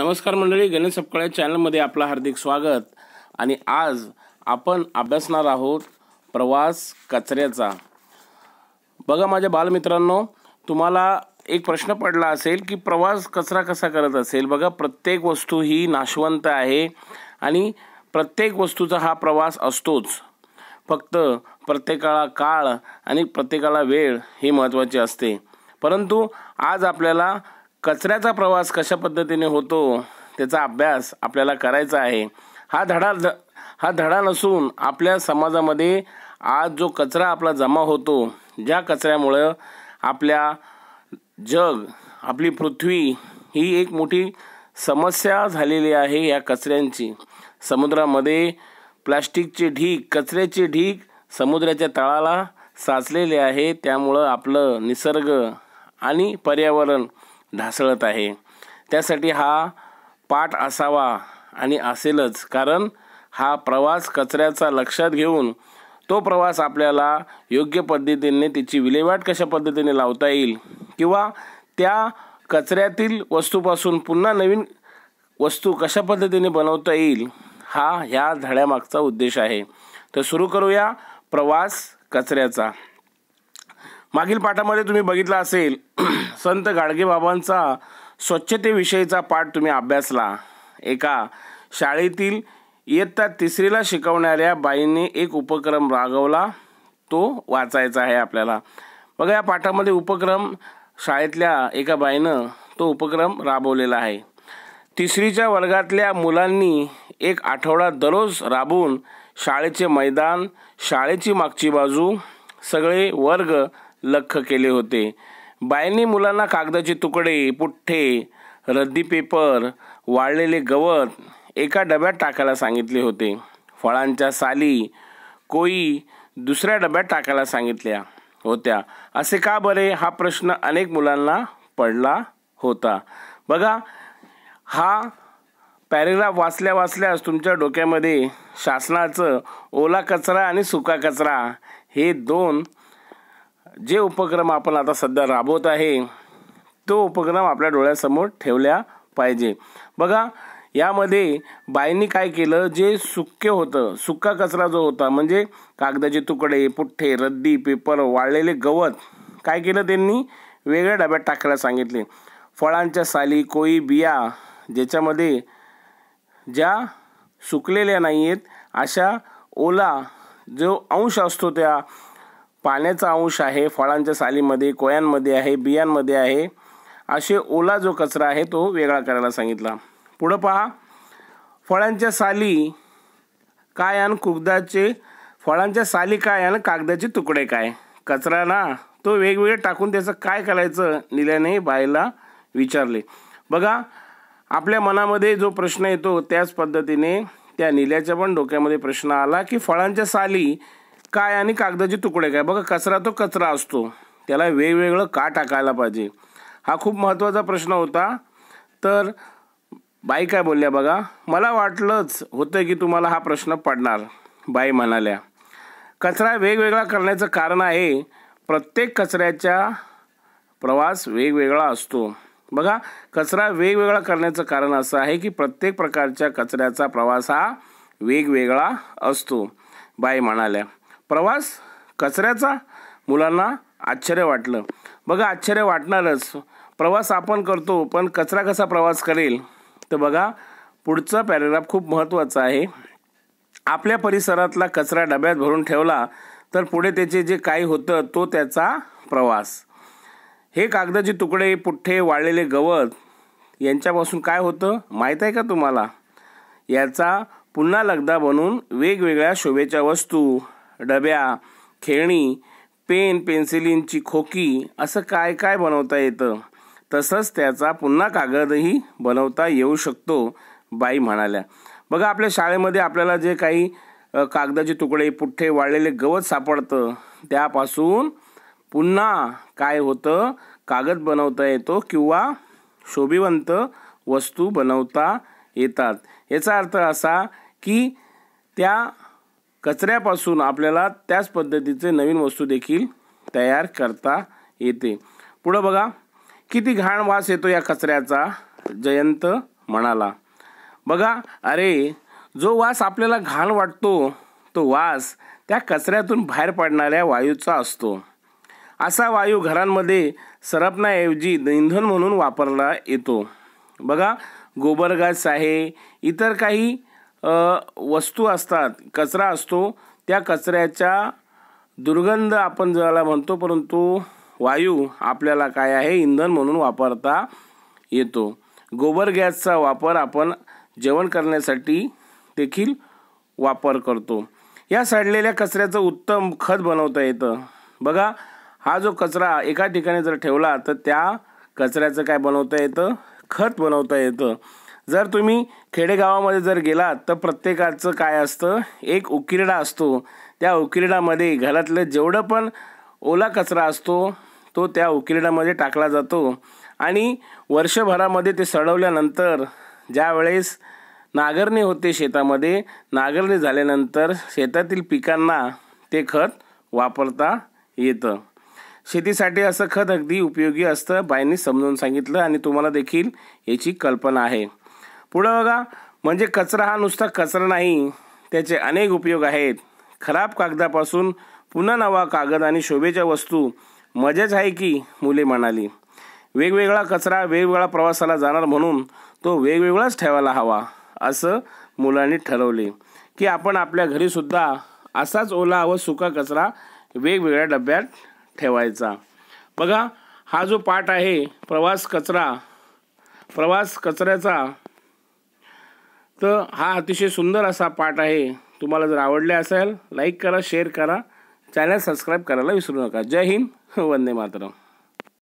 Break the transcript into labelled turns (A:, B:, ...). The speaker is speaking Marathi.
A: नमस्कार मंडळी गणेश सपकाळ्या चॅनलमध्ये आपलं हार्दिक स्वागत आणि आज आपण अभ्यासणार आहोत प्रवास कचऱ्याचा बघा माझ्या बालमित्रांनो तुम्हाला एक प्रश्न पडला असेल की प्रवास कचरा कसा करत असेल बघा प्रत्येक वस्तू ही नाशवंत आहे आणि प्रत्येक वस्तूचा हा प्रवास असतोच फक्त प्रत्येकाला काळ आणि प्रत्येकाला वेळ ही महत्त्वाचे असते परंतु आज आपल्याला कचऱ्याचा प्रवास कशा पद्धतीने होतो त्याचा अभ्यास आपल्याला करायचा आहे हा धडा ध हा धडा नसून आपल्या समाजामध्ये आज जो कचरा आपला जमा होतो ज्या कचऱ्यामुळं आपल्या जग आपली पृथ्वी ही एक मोठी समस्या झालेली आहे या कचऱ्यांची समुद्रामध्ये प्लास्टिकचे ढीग कचऱ्याचे ढीग समुद्राच्या तळाला साचलेले आहे त्यामुळं आपलं निसर्ग आणि पर्यावरण ढासळत आहे त्यासाठी हा पाठ असावा आणि असेलच कारण हा प्रवास कचऱ्याचा लक्षात घेऊन तो प्रवास आपल्याला योग्य पद्धतीने तिची विल्हेवाट कशा पद्धतीने लावता येईल किंवा त्या कचऱ्यातील वस्तूपासून पुन्हा नवीन वस्तू कशा पद्धतीने बनवता येईल हा ह्या धड्यामागचा उद्देश आहे तर सुरू करूया प्रवास कचऱ्याचा मागील पाठामध्ये तुम्ही बघितला असेल संत गाडगेबाबांचा स्वच्छतेविषयीचा पाठ तुम्ही अभ्यासला एका शाळेतील इयत्ता तिसरीला शिकवणाऱ्या बाईने एक उपक्रम रागवला तो वाचायचा आहे आपल्याला बघा या पाठामध्ये उपक्रम शाळेतल्या एका बाईनं तो उपक्रम राबवलेला आहे तिसरीच्या वर्गातल्या मुलांनी एक आठवडा दररोज राबवून शाळेचे मैदान शाळेची मागची बाजू सगळे वर्ग लख केले होते बाईंनी मुलांना कागदाचे तुकडे पुठ्ठे रद्दी पेपर वाळलेले गवत एका डब्यात टाकायला सांगितले होते फळांच्या साली कोई दुसऱ्या डब्यात टाकायला सांगितल्या होत्या असे का बरे हा प्रश्न अनेक मुलांना पडला होता बघा हा पॅरेग्राफ वाचल्या वाचल्यास तुमच्या डोक्यामध्ये शासनाचं ओला कचरा आणि सुका कचरा हे दोन जे उपक्रम आपण आता सध्या राबवत आहे तो उपक्रम आपल्या डोळ्यासमोर ठेवल्या पाहिजे बघा यामध्ये बाईंनी काय केलं जे सुक्के होतं सुक्का कचरा जो होता म्हणजे कागदाचे तुकडे पुठ्ठे रद्दी पेपर वाळलेले गवत काय केलं त्यांनी वेगळ्या डब्यात टाकायला सांगितले फळांच्या साली कोळी बिया ज्याच्यामध्ये ज्या सुकलेल्या नाही आहेत अशा ओला जो अंश असतो त्या पाण्याचा अंश आहे फळांच्या सालीमध्ये कोयांमध्ये आहे बियांमध्ये आहे असे ओला जो कचरा आहे तो वेगळा करायला सांगितला पुढं पहा फळांच्या साली काय आणि कुगदाचे फळांच्या साली काय आणि कागदाचे तुकडे काय कचरा ना तो वेगवेगळे टाकून त्याचं काय करायचं निल्याने बाईला विचारले बघा आपल्या मनामध्ये जो प्रश्न येतो त्याच पद्धतीने त्या निल्याच्या पण डोक्यामध्ये प्रश्न आला की फळांच्या साली काय आणि कागदाचे तुकडे काय बघा कचरा तो कचरा असतो त्याला वेगवेगळं का टाकायला पाहिजे हा खूप महत्त्वाचा प्रश्न होता तर बाई काय बोलल्या बघा मला वाटलंच होतं की तुम्हाला हा प्रश्न पडणार बाई म्हणाल्या कचरा वेगवेगळा करण्याचं कारण आहे प्रत्येक कचऱ्याचा प्रवास वेगवेगळा असतो बघा कचरा वेगवेगळा करण्याचं कारण असं आहे की प्रत्येक प्रकारच्या कचऱ्याचा प्रवास हा वेगवेगळा असतो बाई म्हणाल्या प्रवास कचऱ्याचा मुलांना आश्चर्य वाटलं बघा आश्चर्य वाटणारच प्रवास आपण करतो पण कचरा कसा प्रवास करेल तर बघा पुढचा पॅरेग्राफ खूप महत्त्वाचा आहे आपल्या परिसरातला कचरा डब्यात भरून ठेवला तर पुढे त्याचे जे काही होतं तो त्याचा प्रवास हे कागदाचे तुकडे पुठ्ठे वाळलेले गवत यांच्यापासून काय होतं माहीत आहे का तुम्हाला याचा पुन्हा लगदा बनून वेगवेगळ्या शोभेच्या वस्तू डब्या खेळणी पेन पेन्सिलींची खोकी असं काय काय बनवता येतं तसंच त्याचा पुन्हा कागदही बनवता येऊ शकतो बाई म्हणाल्या बघा आपल्या शाळेमध्ये आपल्याला जे काही कागदाचे तुकडे पुठ्ठे वाळलेले गवत सापडतं त्यापासून पुन्हा काय होतं कागद बनवता येतो किंवा शोभिवंत वस्तू बनवता येतात याचा अर्थ असा की त्या कचऱ्यापासून आपल्याला त्याच पद्धतीचे नवीन वस्तू देखील तयार करता येते पुढं बघा किती घाण वास येतो या कचऱ्याचा जयंत म्हणाला बघा अरे जो वास आपल्याला घाण वाटतो तो वास त्या कचऱ्यातून बाहेर पडणाऱ्या वायूचा असतो असा वायू घरांमध्ये सरपण्याऐवजी इंधन म्हणून वापरला येतो बघा गोबर गॅस आहे इतर काही वस्तू असतात कचरा असतो त्या कचऱ्याच्या दुर्गंध आपण ज्याला म्हणतो परंतु वायू आपल्याला काय आहे इंधन म्हणून वापरता येतो गोबर गॅसचा वापर आपण जेवण करण्यासाठी देखील वापर करतो या सडलेल्या कचऱ्याचं उत्तम खत बनवता येतं बघा हा जो कचरा एका ठिकाणी जर ठेवला तर त्या कचऱ्याचं काय बनवता येतं खत बनवता येतं जर तुम्ही खेडेगावामध्ये जर गेलात तर प्रत्येकाचं काय असतं एक उकिरडा असतो त्या उकिरडामध्ये घरातलं जेवढं पण ओला कचरा असतो तो त्या उकिरडामध्ये टाकला जातो आणि वर्षभरामध्ये ते सडवल्यानंतर ज्यावेळेस नागरणी होते शेतामध्ये नागरणी झाल्यानंतर शेतातील पिकांना ते खत वापरता येतं शेतीसाठी असं खत अगदी उपयोगी असतं बाईंनी समजून सांगितलं आणि तुम्हाला देखील याची कल्पना आहे पुढं बघा म्हणजे कचरा हा नुसता कचरा नाही त्याचे अनेक उपयोग आहेत खराब कागदापासून पुन्हा नवा कागद आणि शोभेच्या वस्तू मजाच आहे की मुले म्हणाली वेगवेगळा कचरा वेगवेगळ्या प्रवासाला जाणार म्हणून तो वेगवेगळाच ठेवायला हवा असं मुलांनी ठरवले की आपण आपल्या घरीसुद्धा असाच ओला व सुका कचरा वेगवेगळ्या डब्यात ठेवायचा बघा हा जो पाठ आहे प्रवास कचरा प्रवास कचऱ्याचा तर हा अतिशय सुंदर असा पाठ आहे तुम्हाला जर आवडले असेल लाईक करा शेअर करा चॅनल सबस्क्राईब करायला विसरू नका जय हिंद वंदे मातरम